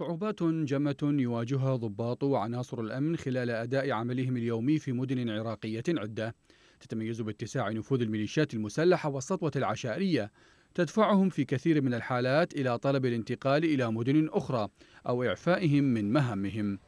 صعوبات جمة يواجهها ضباط وعناصر الأمن خلال أداء عملهم اليومي في مدن عراقية عدة تتميز باتساع نفوذ الميليشيات المسلحة والسطوة العشائرية تدفعهم في كثير من الحالات إلى طلب الانتقال إلى مدن أخرى أو إعفائهم من مهامهم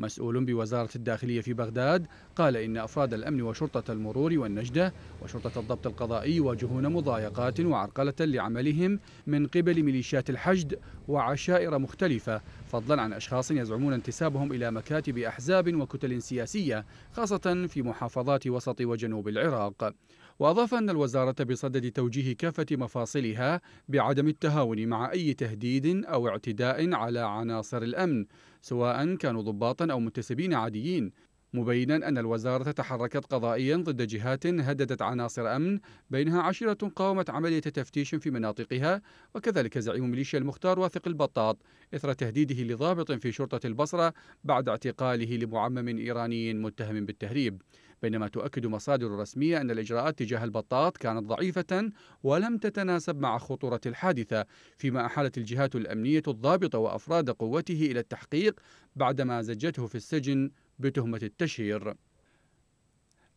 مسؤول بوزارة الداخلية في بغداد قال إن أفراد الأمن وشرطة المرور والنجدة وشرطة الضبط القضائي يواجهون مضايقات وعرقلة لعملهم من قبل ميليشيات الحشد وعشائر مختلفة فضلا عن أشخاص يزعمون انتسابهم إلى مكاتب أحزاب وكتل سياسية خاصة في محافظات وسط وجنوب العراق وأضاف أن الوزارة بصدد توجيه كافة مفاصلها بعدم التهاون مع أي تهديد أو اعتداء على عناصر الأمن سواء كانوا ضباطا أو منتسبين عاديين مبينا أن الوزارة تحركت قضائيا ضد جهات هددت عناصر أمن بينها عشرة قاومت عملية تفتيش في مناطقها وكذلك زعيم ميليشيا المختار واثق البطاط إثر تهديده لضابط في شرطة البصرة بعد اعتقاله لمعمم إيراني متهم بالتهريب بينما تؤكد مصادر رسمية أن الإجراءات تجاه البطاط كانت ضعيفة ولم تتناسب مع خطورة الحادثة فيما أحالت الجهات الأمنية الضابطة وأفراد قوته إلى التحقيق بعدما زجته في السجن بتهمة التشهير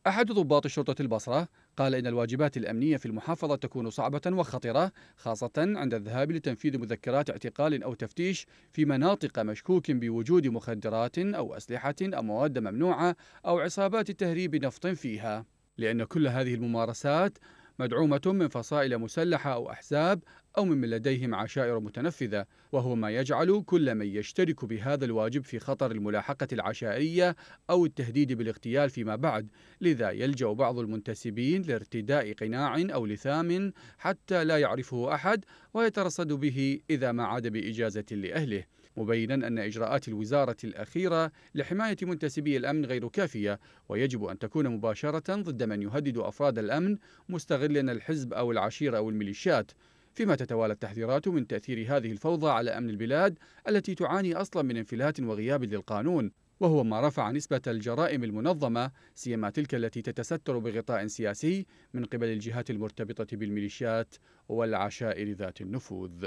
أحد ضباط شرطة البصرة قال إن الواجبات الأمنية في المحافظة تكون صعبة وخطرة خاصة عند الذهاب لتنفيذ مذكرات اعتقال أو تفتيش في مناطق مشكوك بوجود مخدرات أو أسلحة أو مواد ممنوعة أو عصابات تهريب نفط فيها لأن كل هذه الممارسات مدعومة من فصائل مسلحة أو أحزاب أو ممن لديهم عشائر متنفذة وهو ما يجعل كل من يشترك بهذا الواجب في خطر الملاحقة العشائرية أو التهديد بالاغتيال فيما بعد لذا يلجأ بعض المنتسبين لارتداء قناع أو لثام حتى لا يعرفه أحد ويترصد به إذا ما عاد بإجازة لأهله مبينا أن إجراءات الوزارة الأخيرة لحماية منتسبي الأمن غير كافية ويجب أن تكون مباشرة ضد من يهدد أفراد الأمن مستغلا الحزب أو العشيرة أو الميليشيات فيما تتوالى التحذيرات من تأثير هذه الفوضى على أمن البلاد التي تعاني أصلا من انفلات وغياب للقانون وهو ما رفع نسبة الجرائم المنظمة سيما تلك التي تتستر بغطاء سياسي من قبل الجهات المرتبطة بالميليشيات والعشائر ذات النفوذ